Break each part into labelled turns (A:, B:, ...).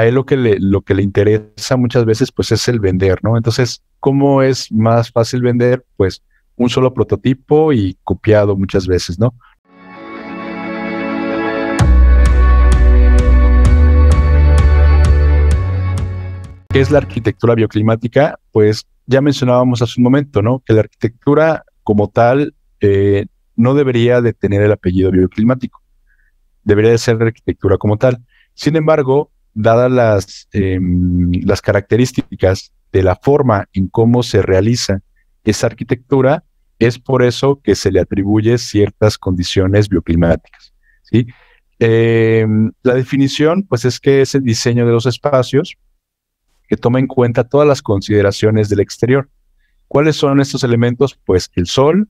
A: a él lo que le, interesa muchas veces, pues es el vender, ¿no? Entonces, ¿cómo es más fácil vender? Pues un solo prototipo y copiado muchas veces, ¿no? ¿Qué es la arquitectura bioclimática? Pues ya mencionábamos hace un momento, ¿no? Que la arquitectura como tal eh, no debería de tener el apellido bioclimático, debería de ser arquitectura como tal. Sin embargo, dadas em, las, características de la forma en cómo se realiza esa arquitectura, es por eso que se le atribuye ciertas condiciones bioclimáticas. ¿sí? Em, la definición, pues es que es el diseño de los espacios que toma en cuenta todas las consideraciones del exterior. ¿Cuáles son estos elementos? Pues el sol,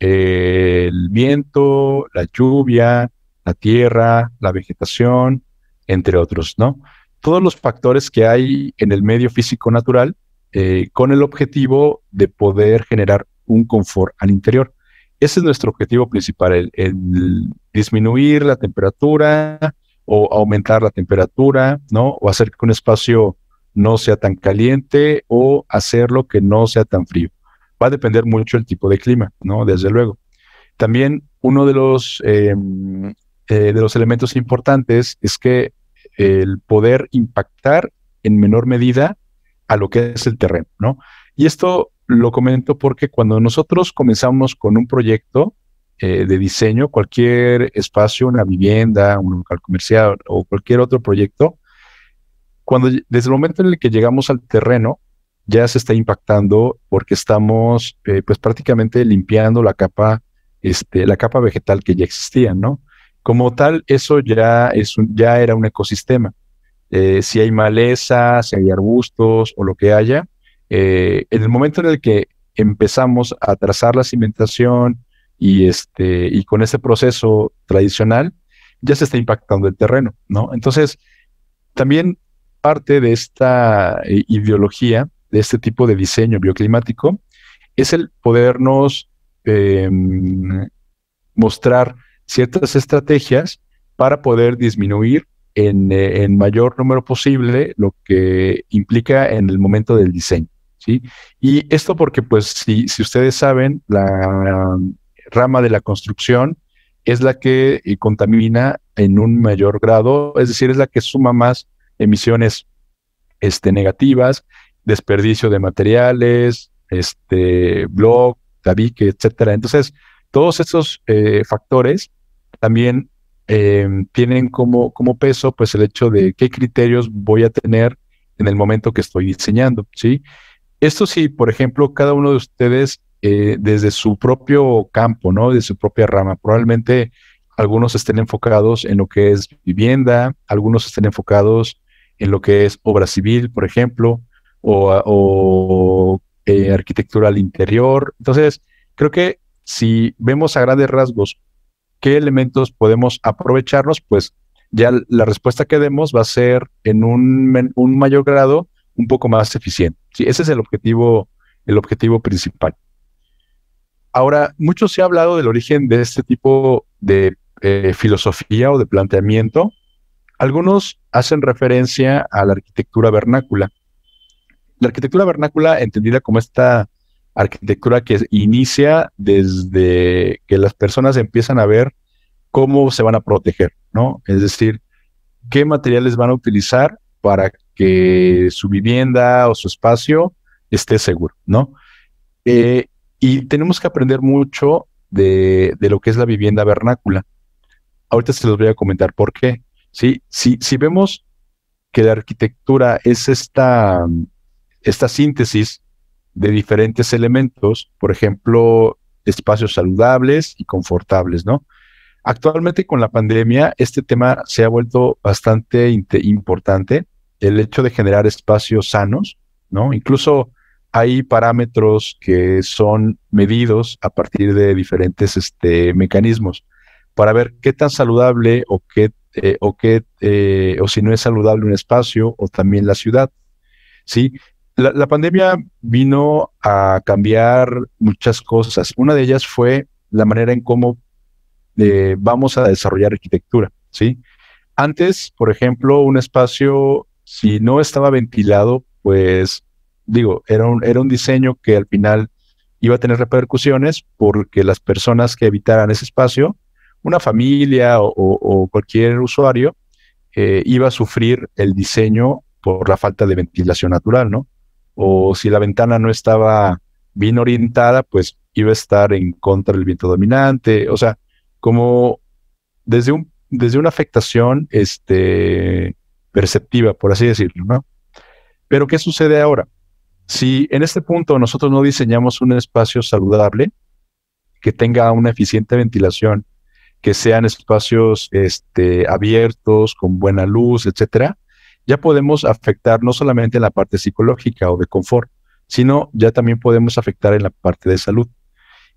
A: eh, el viento, la lluvia, la tierra, la vegetación, entre otros, ¿no? Todos los factores que hay en el medio físico natural eh, con el objetivo de poder generar un confort al interior. Ese es nuestro objetivo principal, el, disminuir la temperatura o aumentar la temperatura, ¿no? O hacer que un espacio no sea tan caliente o hacerlo que no sea tan frío. Va a depender mucho el tipo de clima, ¿no? Desde luego. También uno de los em, eh, de los elementos importantes es que el poder impactar en menor medida a lo que es el terreno, ¿no? Y esto lo comento porque cuando nosotros comenzamos con un proyecto eh, de diseño, cualquier espacio, una vivienda, un local comercial o cualquier otro proyecto, cuando desde el momento en el que llegamos al terreno, ya se está impactando porque estamos eh, pues prácticamente limpiando la capa, este, la capa vegetal que ya existía, ¿no? Como tal, eso ya, es ya era un ecosistema. Eh, si hay maleza, si hay arbustos o lo que haya, eh, en el momento en el que empezamos a trazar la cimentación y, este, y con ese proceso tradicional, ya se está impactando el terreno, ¿no? Entonces, también parte de esta eh, ideología, de este tipo de diseño bioclimático, es el podernos em, mostrar ciertas estrategias para poder disminuir en, eh, en, mayor número posible lo que implica en el momento del diseño. ¿sí? Y esto porque, pues, si, si ustedes saben, la rama de la construcción es la que eh, contamina en un mayor grado, es decir, es la que suma más emisiones este, negativas, desperdicio de materiales, este, blog, tabique, etcétera. Entonces, todos estos eh, factores también em, tienen como, como peso pues el hecho de qué criterios voy a tener en el momento que estoy diseñando, Esto sí, por ejemplo, cada uno de ustedes eh, desde su propio campo, ¿no? De su propia rama. Probablemente algunos estén enfocados en lo que es vivienda, algunos estén enfocados en lo que es obra civil, por ejemplo, o, eh, arquitectura al interior. Entonces, creo que si vemos a grandes rasgos qué elementos podemos aprovecharnos, pues ya la respuesta que demos va a ser en un, mayor grado un poco más eficiente. Ese es el objetivo, el objetivo principal. Ahora, mucho se ha hablado del origen de este tipo de eh, filosofía o de planteamiento. Algunos hacen referencia a la arquitectura vernácula. La arquitectura vernácula, entendida como esta arquitectura que inicia desde que las personas empiezan a ver cómo se van a proteger, ¿no? Es decir, qué materiales van a utilizar para que su vivienda o su espacio esté seguro, ¿no? Eh, y tenemos que aprender mucho de, lo que es la vivienda vernácula. Ahorita se los voy a comentar por qué. ¿sí? Si, vemos que la arquitectura es esta, esta síntesis de diferentes elementos, por ejemplo, espacios saludables y confortables, ¿no? Actualmente con la pandemia, este tema se ha vuelto bastante importante, el hecho de generar espacios sanos, ¿no? Incluso hay parámetros que son medidos a partir de diferentes este, mecanismos para ver qué tan saludable o qué, eh, o, qué eh, o si no es saludable un espacio o también la ciudad. ¿sí? la, pandemia vino a cambiar muchas cosas. Una de ellas fue la manera en cómo eh, vamos a desarrollar arquitectura, ¿sí? Antes, por ejemplo, un espacio, si no estaba ventilado, pues digo, era un, era un diseño que al final iba a tener repercusiones porque las personas que habitaran ese espacio, una familia o, cualquier usuario, eh, iba a sufrir el diseño por la falta de ventilación natural, ¿no? o si la ventana no estaba bien orientada, pues iba a estar en contra del viento dominante, o sea, como desde, un, desde una afectación este, perceptiva, por así decirlo, ¿no? Pero ¿qué sucede ahora? Si en este punto nosotros no diseñamos un espacio saludable, que tenga una eficiente ventilación, que sean espacios este, abiertos, con buena luz, etcétera, ya podemos afectar no solamente en la parte psicológica o de confort, sino ya también podemos afectar en la parte de salud.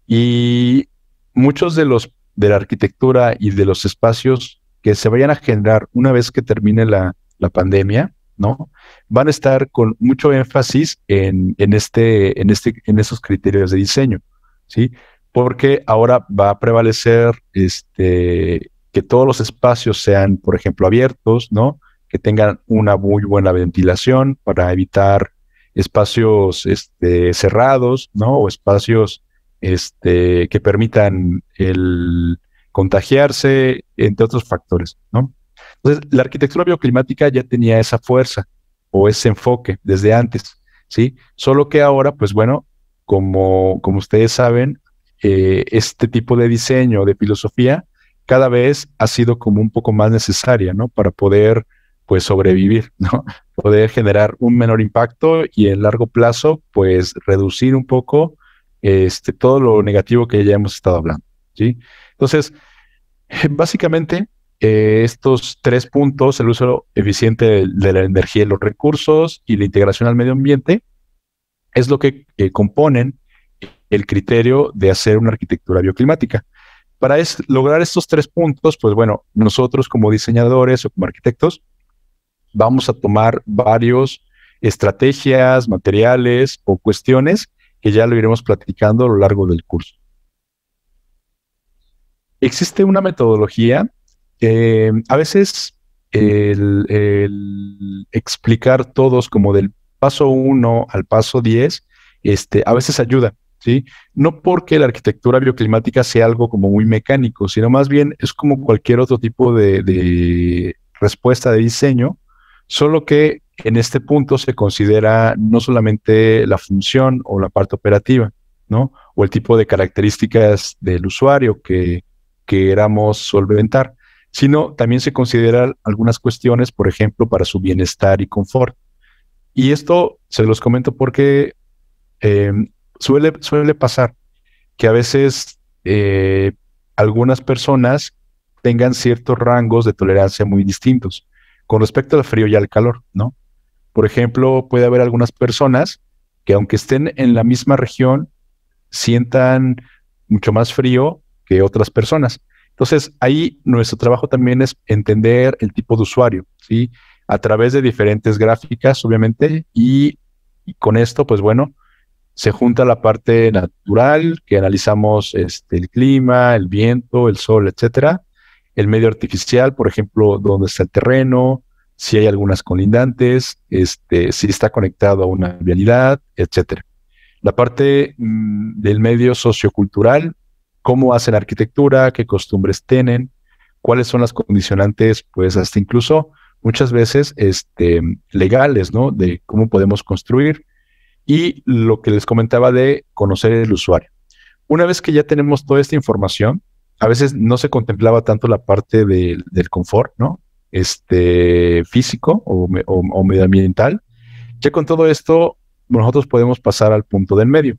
A: Y muchos de los de la arquitectura y de los espacios que se vayan a generar una vez que termine la, la pandemia, ¿no? Van a estar con mucho énfasis en, en, este, en, este, en esos criterios de diseño, ¿sí? Porque ahora va a prevalecer este, que todos los espacios sean, por ejemplo, abiertos, ¿no? que tengan una muy buena ventilación para evitar espacios este, cerrados, ¿no? O espacios este, que permitan el contagiarse, entre otros factores, ¿no? Entonces, la arquitectura bioclimática ya tenía esa fuerza o ese enfoque desde antes, ¿sí? Solo que ahora, pues bueno, como, como ustedes saben, eh, este tipo de diseño, de filosofía, cada vez ha sido como un poco más necesaria, ¿no? Para poder pues sobrevivir, ¿no? Poder generar un menor impacto y en largo plazo, pues reducir un poco este, todo lo negativo que ya hemos estado hablando, ¿sí? Entonces, básicamente, eh, estos tres puntos, el uso eficiente de, la energía y los recursos y la integración al medio ambiente, es lo que eh, componen el criterio de hacer una arquitectura bioclimática. Para lograr estos tres puntos, pues bueno, nosotros como diseñadores o como arquitectos, vamos a tomar varios estrategias, materiales o cuestiones que ya lo iremos platicando a lo largo del curso. Existe una metodología. Eh, a veces explicar todos como del paso 1 al paso 10, este, a veces ayuda. ¿sí? No porque la arquitectura bioclimática sea algo como muy mecánico, sino más bien es como cualquier otro tipo de respuesta de diseño Solo que en este punto se considera no solamente la función o la parte operativa, ¿no? O el tipo de características del usuario que queramos solventar, sino también se consideran algunas cuestiones, por ejemplo, para su bienestar y confort. Y esto se los comento porque em, suele, pasar que a veces eh, algunas personas tengan ciertos rangos de tolerancia muy distintos con respecto al frío y al calor, ¿no? Por ejemplo, puede haber algunas personas que aunque estén en la misma región, sientan mucho más frío que otras personas. Entonces, ahí nuestro trabajo también es entender el tipo de usuario, ¿sí? A través de diferentes gráficas, obviamente, y, con esto, pues bueno, se junta la parte natural, que analizamos este, el clima, el viento, el sol, etcétera, el medio artificial, por ejemplo, donde está el terreno, si hay algunas colindantes, este, si está conectado a una vialidad, etcétera. La parte mm, del medio sociocultural, cómo hacen arquitectura, qué costumbres tienen, cuáles son las condicionantes, pues hasta incluso muchas veces este, legales, ¿no? De cómo podemos construir y lo que les comentaba de conocer el usuario. Una vez que ya tenemos toda esta información, a veces no se contemplaba tanto la parte del confort, ¿no? este, físico o, o, medioambiental. Ya con todo esto, nosotros podemos pasar al punto del medio,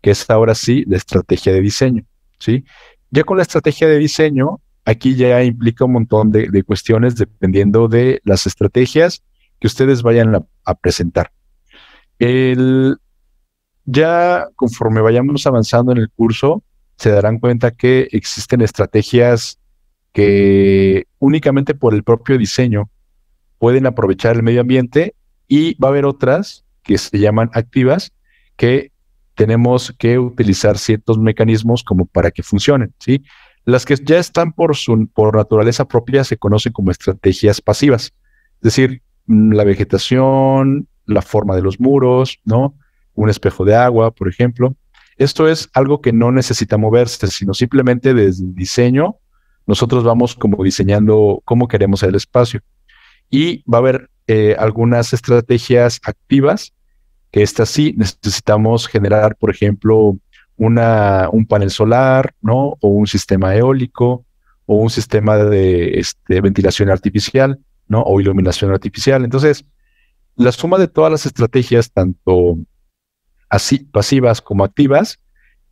A: que es ahora sí la estrategia de diseño. ¿sí? Ya con la estrategia de diseño, aquí ya implica un montón de, cuestiones dependiendo de las estrategias que ustedes vayan a, presentar. ya conforme vayamos avanzando en el curso, se darán cuenta que existen estrategias que únicamente por el propio diseño pueden aprovechar el medio ambiente y va a haber otras que se llaman activas que tenemos que utilizar ciertos mecanismos como para que funcionen, ¿sí? Las que ya están por su por naturaleza propia se conocen como estrategias pasivas, es decir, mm, la vegetación, la forma de los muros, ¿no? Un espejo de agua, por ejemplo. Esto es algo que no necesita moverse, sino simplemente desde el diseño nosotros vamos como diseñando cómo queremos el espacio. Y va a haber eh, algunas estrategias activas, que estas sí necesitamos generar, por ejemplo, una, un panel solar, ¿no? O un sistema eólico, o un sistema de este, ventilación artificial, ¿no? O iluminación artificial. Entonces, la suma de todas las estrategias, tanto así, pasivas como activas,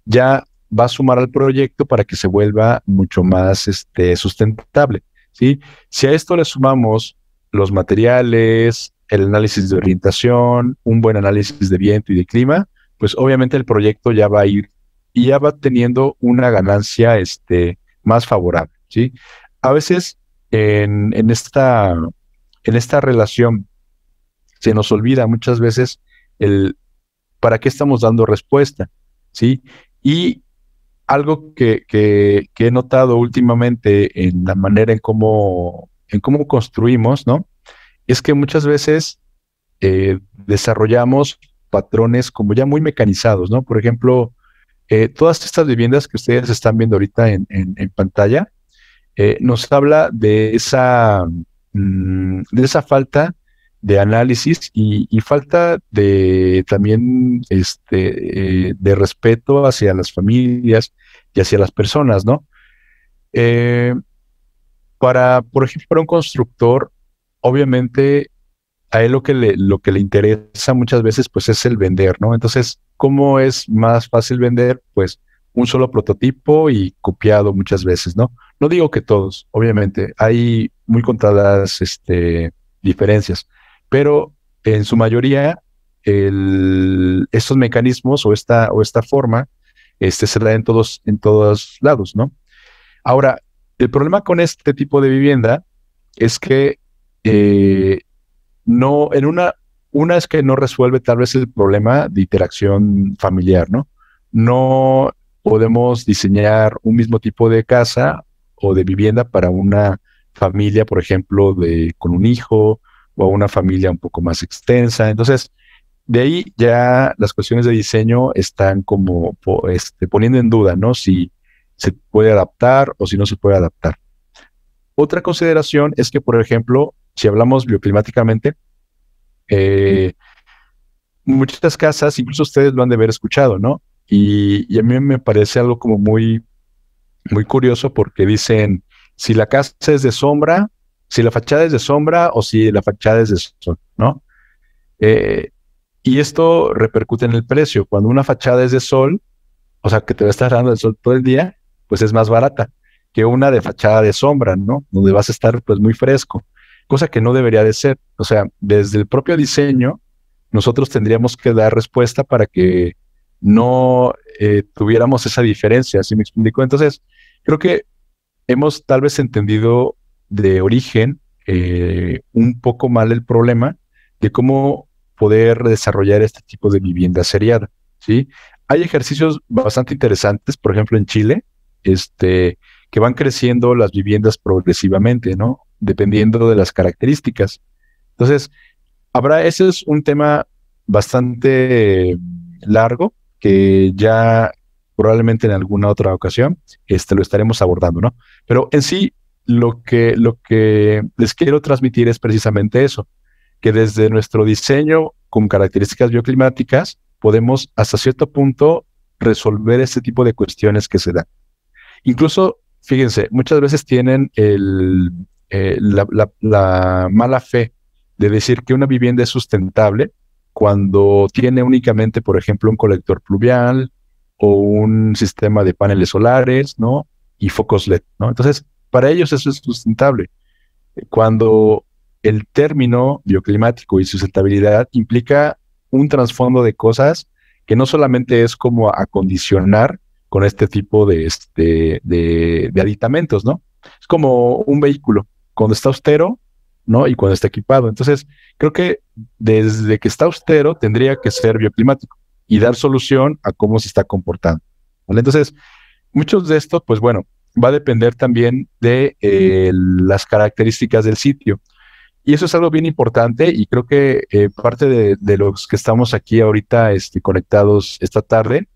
A: ya va a sumar al proyecto para que se vuelva mucho más este, sustentable. Si a esto le sumamos los materiales, el análisis de orientación, un buen análisis de viento y de clima, pues obviamente el proyecto ya va a ir y ya va teniendo una ganancia este, más favorable. A veces en, en, esta, en esta relación se nos olvida muchas veces el para qué estamos dando respuesta. ¿sí? Y algo que, he notado últimamente en la manera en cómo, en cómo construimos, ¿no? Es que muchas veces eh, desarrollamos patrones como ya muy mecanizados, ¿no? Por ejemplo, eh, todas estas viviendas que ustedes están viendo ahorita en, pantalla, eh, nos habla de esa, mm, de esa falta de análisis y, falta de también este eh, de respeto hacia las familias y hacia las personas, ¿no? Eh, para, por ejemplo, para un constructor, obviamente a él lo que le, lo que le interesa muchas veces pues es el vender, ¿no? Entonces, ¿cómo es más fácil vender? Pues un solo prototipo y copiado muchas veces, ¿no? No digo que todos, obviamente, hay muy contadas este, diferencias, pero en su mayoría estos mecanismos o esta, forma este, se da en todos, en todos lados, ¿no? Ahora, el problema con este tipo de vivienda es que eh, no, en una, una es que no resuelve tal vez el problema de interacción familiar, ¿no? No podemos diseñar un mismo tipo de casa o de vivienda para una familia, por ejemplo, de, con un hijo, o una familia un poco más extensa. Entonces, de ahí ya las cuestiones de diseño están como este, poniendo en duda, ¿no? Si se puede adaptar o si no se puede adaptar. Otra consideración es que, por ejemplo, si hablamos bioclimáticamente, eh, muchas casas, incluso ustedes lo han de haber escuchado, ¿no? Y, y, a mí me parece algo como muy, muy curioso porque dicen, si la casa es de sombra, si la fachada es de sombra o si la fachada es de sol, ¿no? Eh, y esto repercute en el precio. Cuando una fachada es de sol, o sea, que te va a estar dando el sol todo el día, pues es más barata que una de fachada de sombra, ¿no? Donde vas a estar pues muy fresco, cosa que no debería de ser. O sea, desde el propio diseño, nosotros tendríamos que dar respuesta para que no eh, tuviéramos esa diferencia, si me explico? Entonces, creo que hemos tal vez entendido de origen eh, un poco mal el problema de cómo poder desarrollar este tipo de vivienda seriada. ¿sí? Hay ejercicios bastante interesantes, por ejemplo en Chile, este, que van creciendo las viviendas progresivamente, ¿no? Dependiendo de las características. Entonces, habrá, ese es un tema bastante largo que ya probablemente en alguna otra ocasión este, lo estaremos abordando, ¿no? Pero en sí, lo que, lo que les quiero transmitir es precisamente eso, que desde nuestro diseño con características bioclimáticas podemos hasta cierto punto resolver este tipo de cuestiones que se dan. Incluso, fíjense, muchas veces tienen el, eh, la, la mala fe de decir que una vivienda es sustentable cuando tiene únicamente, por ejemplo, un colector pluvial o un sistema de paneles solares, ¿no? Y focos LED, ¿no? Entonces, para ellos eso es sustentable. Cuando el término bioclimático y sustentabilidad implica un trasfondo de cosas que no solamente es como acondicionar con este tipo de, este, aditamentos, ¿no? Es como un vehículo. Cuando está austero, ¿no? Y cuando está equipado. Entonces, creo que desde que está austero tendría que ser bioclimático y dar solución a cómo se está comportando. Entonces, muchos de estos, pues bueno, va a depender también de eh, las características del sitio. Y eso es algo bien importante y creo que eh, parte de, los que estamos aquí ahorita este, conectados esta tarde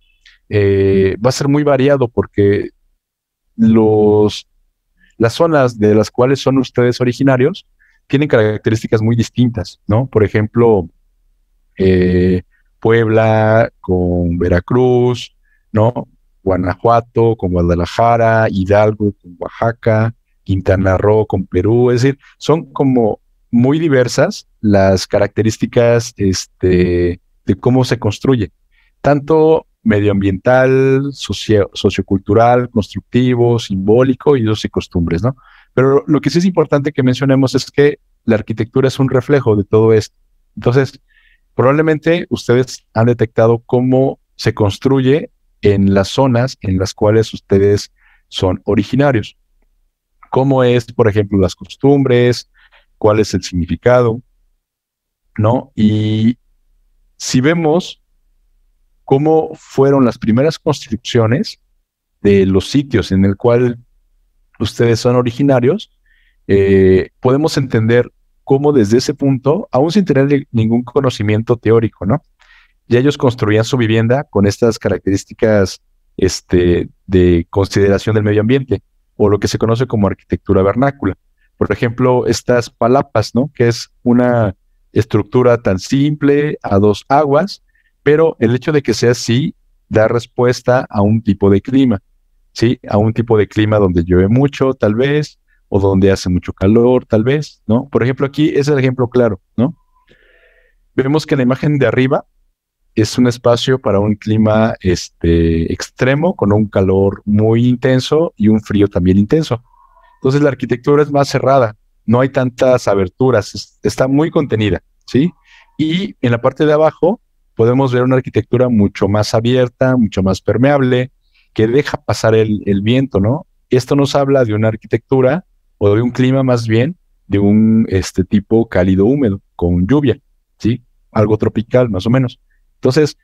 A: eh, va a ser muy variado porque los, las zonas de las cuales son ustedes originarios tienen características muy distintas, ¿no? Por ejemplo, Puebla con Veracruz, ¿no? Guanajuato, con Guadalajara, Hidalgo, con Oaxaca, Quintana Roo, con Perú. Es decir, son como muy diversas las características este, de cómo se construye, tanto medioambiental, sociocultural, constructivo, simbólico y dos y costumbres, ¿no? Pero lo que sí es importante que mencionemos es que la arquitectura es un reflejo de todo esto. Entonces, probablemente ustedes han detectado cómo se construye en las zonas en las cuales ustedes son originarios. ¿Cómo es, por ejemplo, las costumbres? ¿Cuál es el significado? ¿No? Y si vemos cómo fueron las primeras construcciones de los sitios en el cual ustedes son originarios, eh, podemos entender cómo desde ese punto, aún sin tener ningún conocimiento teórico, ¿no? ya ellos construían su vivienda con estas características este, de consideración del medio ambiente o lo que se conoce como arquitectura vernácula. Por ejemplo, estas palapas, ¿no? Que es una estructura tan simple a dos aguas, pero el hecho de que sea así da respuesta a un tipo de clima, ¿sí? A un tipo de clima donde llueve mucho, tal vez, o donde hace mucho calor, tal vez, ¿no? Por ejemplo, aquí es el ejemplo claro, ¿no? Vemos que en la imagen de arriba es un espacio para un clima este, extremo, con un calor muy intenso y un frío también intenso. Entonces la arquitectura es más cerrada, no hay tantas aberturas, está muy contenida, ¿sí? Y en la parte de abajo podemos ver una arquitectura mucho más abierta, mucho más permeable, que deja pasar el, viento, ¿no? Esto nos habla de una arquitectura o de un clima más bien de un este tipo cálido húmedo con lluvia, ¿sí? Algo tropical más o menos. Entonces,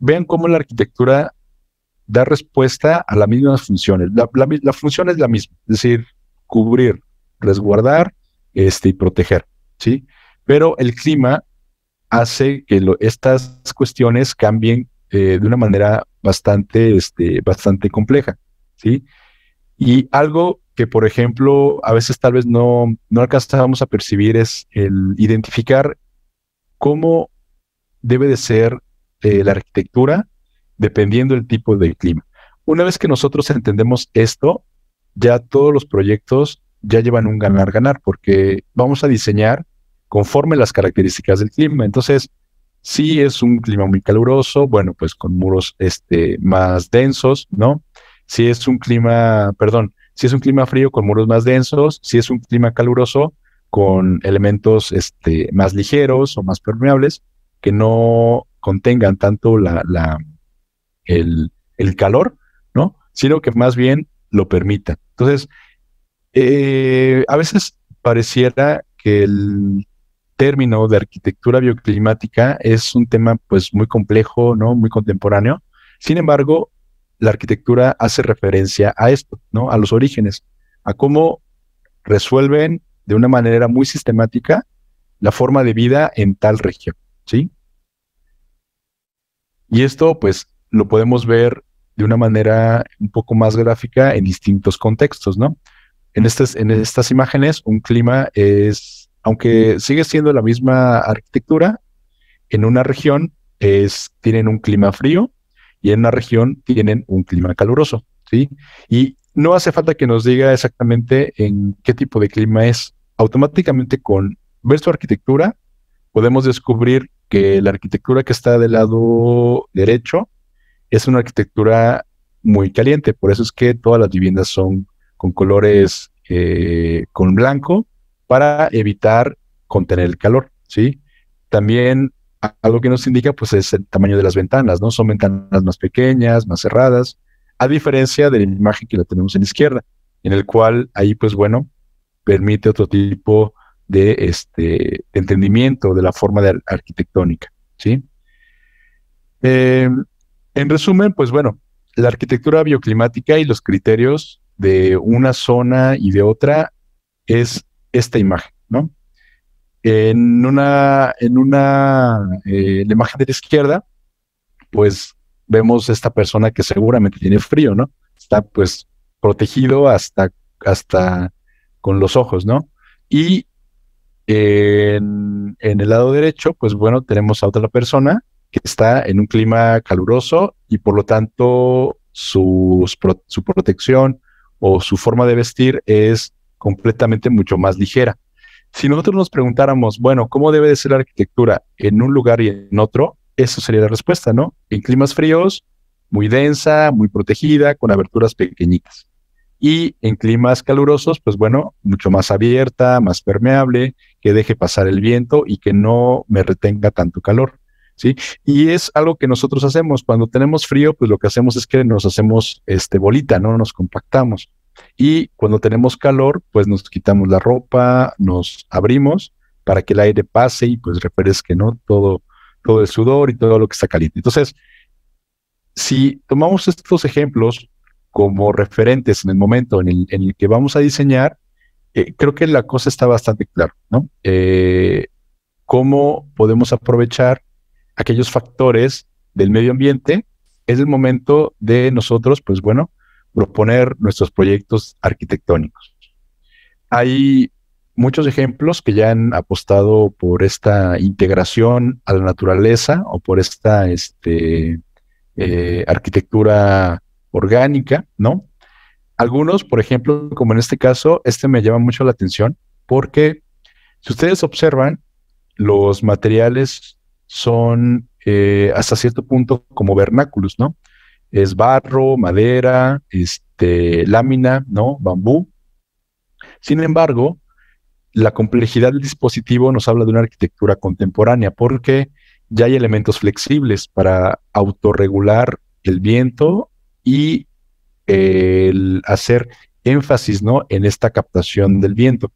A: vean cómo la arquitectura da respuesta a las mismas funciones. La, función es la misma, es decir, cubrir, resguardar este, y proteger, ¿sí? Pero el clima hace que estas cuestiones cambien eh, de una manera bastante, este, bastante compleja, ¿sí? Y algo que, por ejemplo, a veces tal vez no, no alcanzamos a percibir es el identificar cómo debe de ser eh, la arquitectura dependiendo del tipo de clima. Una vez que nosotros entendemos esto, ya todos los proyectos ya llevan un ganar-ganar porque vamos a diseñar conforme las características del clima. Entonces, si es un clima muy caluroso, bueno, pues con muros este, más densos, ¿no? Si es un clima, perdón, si es un clima frío con muros más densos, si es un clima caluroso con elementos este, más ligeros o más permeables que no contengan tanto la, el, calor, ¿no? Sino que más bien lo permitan. Entonces, eh, a veces pareciera que el término de arquitectura bioclimática es un tema pues muy complejo, ¿no? Muy contemporáneo. Sin embargo, la arquitectura hace referencia a esto, ¿no? A los orígenes, a cómo resuelven de una manera muy sistemática la forma de vida en tal región. ¿sí? Y esto, pues, lo podemos ver de una manera un poco más gráfica en distintos contextos, ¿no? En estas, en estas imágenes, un clima es, aunque sigue siendo la misma arquitectura, en una región es, tienen un clima frío y en una región tienen un clima caluroso, ¿sí? Y no hace falta que nos diga exactamente en qué tipo de clima es. Automáticamente con ver su arquitectura podemos descubrir que la arquitectura que está del lado derecho es una arquitectura muy caliente, por eso es que todas las viviendas son con colores eh, con blanco para evitar contener el calor, ¿sí? También algo que nos indica pues es el tamaño de las ventanas, ¿no? Son ventanas más pequeñas, más cerradas, a diferencia de la imagen que la tenemos en la izquierda, en el cual ahí pues bueno, permite otro tipo de de, este, entendimiento de la forma de arquitectónica. ¿sí? Eh, en resumen, pues bueno, la arquitectura bioclimática y los criterios de una zona y de otra es esta imagen, ¿no? En una, en una, eh, la imagen de la izquierda, pues vemos esta persona que seguramente tiene frío, ¿no? Está pues protegido hasta, hasta con los ojos, ¿no? Y en, el lado derecho, pues bueno, tenemos a otra persona que está en un clima caluroso y por lo tanto su protección o su forma de vestir es completamente mucho más ligera. Si nosotros nos preguntáramos, bueno, ¿cómo debe de ser la arquitectura en un lugar y en otro? Eso sería la respuesta, ¿no? En climas fríos, muy densa, muy protegida, con aberturas pequeñitas. Y en climas calurosos, pues bueno, mucho más abierta, más permeable, que deje pasar el viento y que no me retenga tanto calor. ¿Sí? Y es algo que nosotros hacemos. Cuando tenemos frío, pues lo que hacemos es que nos hacemos este, bolita, ¿no? Nos compactamos. Y cuando tenemos calor, pues nos quitamos la ropa, nos abrimos para que el aire pase y pues refresque, ¿no? Todo, todo el sudor y todo lo que está caliente. Entonces, si tomamos estos ejemplos como referentes en el momento en el, en el que vamos a diseñar, eh, creo que la cosa está bastante clara, ¿no? Eh, ¿Cómo podemos aprovechar aquellos factores del medio ambiente? Es el momento de nosotros, pues bueno, proponer nuestros proyectos arquitectónicos. Hay muchos ejemplos que ya han apostado por esta integración a la naturaleza o por esta este, eh, arquitectura orgánica, ¿no? Algunos, por ejemplo, como en este caso, este me llama mucho la atención porque si ustedes observan, los materiales son eh, hasta cierto punto como vernáculos, ¿no? Es barro, madera, este, lámina, ¿no? Bambú. Sin embargo, la complejidad del dispositivo nos habla de una arquitectura contemporánea porque ya hay elementos flexibles para autorregular el viento y el hacer énfasis, ¿no? En esta captación del viento.